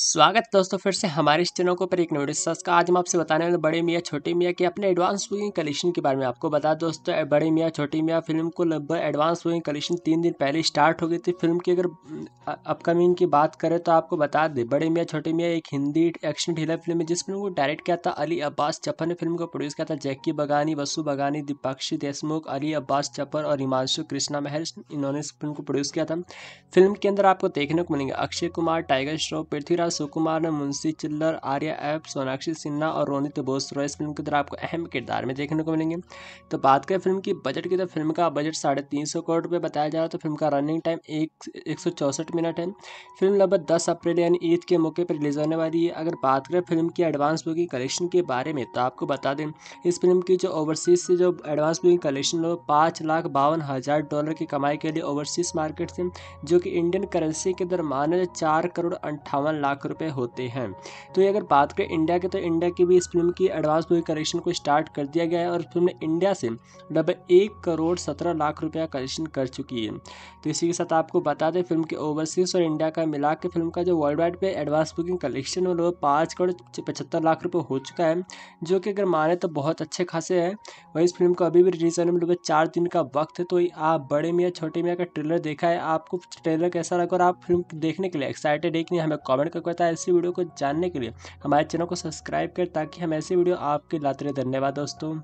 स्वागत दोस्तों फिर से हमारे चैनल को पर एक नोटिस का आज हम आपसे बताने वाले बड़े मियाँ छोटे मियाँ के अपने एडवांस बुकिंग कलेक्शन के बारे में आपको बता दोस्तों बड़े मियाँ छोटे मियाँ फिल्म को लगभग एडवांस बुकिंग कलेक्शन तीन दिन पहले स्टार्ट हो गई थी फिल्म की अगर अपकमिंग की बात करें तो आपको बता दें बड़े मियाँ छोटे मियाँ एक हिंदी एक्शन ढीला फिल्म है जिस फिल्म को डायरेक्ट किया था अली अब्बास चप्पन ने फिल्म को प्रोड्यूस किया था जैकी बगानी वसु बगानी दीपाक्षी देशमुख अली अब्बास चप्पन और हिमांशु कृष्णा महर इन्होंने इस फिल्म को प्रोड्यूस किया था फिल्म के अंदर आपको देखने को मिलेंगे अक्षय कुमार टाइगर श्रॉफ पृथ्वी मिश्रा सुकुमार ने मुंशी चिल्लर आर्या एफ सोनाक्षी सिन्हा और रोनित बोस बोसरा इस फिल्म के अंदर आपको अहम किरदार में देखने को मिलेंगे तो बात करें फिल्म की बजट की तो फिल्म का बजट साढ़े तीन सौ करोड़ रुपये बताया जा रहा है तो फिल्म का रनिंग टाइम एक एक सौ चौंसठ मिनट है फिल्म लगभग दस अप्रैल यानी ईद के मौके पर रिलीज होने वाली है अगर बात करें फिल्म की एडवांस बुकिंग कलेक्शन के बारे में तो आपको बता दें इस फिल्म की जो ओवरसीज से जो एडवांस बुकिंग कलेक्शन हो पाँच लाख बावन हज़ार डॉलर की कमाई के लिए ओवरसीज मार्केट से जो कि इंडियन करेंसी के दर मानो चार करोड़ अंठावन लाख लाख रुपए होते हैं तो ये अगर बात करें इंडिया के तो इंडिया की भी इस फिल्म की एडवांस बुकिंग कलेक्शन को स्टार्ट कर दिया गया है और फिल्म ने इंडिया से डबल एक करोड़ सत्रह लाख रुपया कलेक्शन कर चुकी है तो इसी के साथ आपको बता दें फिल्म के ओवरसीज और इंडिया का मिला के फिल्म का जो वर्ल्ड वाइड पर एडवांस बुकिंग कलेक्शन है वो पाँच करोड़ पचहत्तर लाख रुपये हो चुका है जो कि अगर माने तो बहुत अच्छे खासे है वही इस फिल्म को अभी भी रिलीज होने में लगभग चार दिन का वक्त है तो आप बड़े मियाँ छोटे मियाँ का ट्रेलर देखा है आपको ट्रेलर कैसा लगा और आप फिल्म देखने के लिए एक्साइटेड है कि हमें कॉमेंट कर करता है ऐसी वीडियो को जानने के लिए हमारे चैनल को सब्सक्राइब करें ताकि हम ऐसी वीडियो आपके लाते रहे धन्यवाद दोस्तों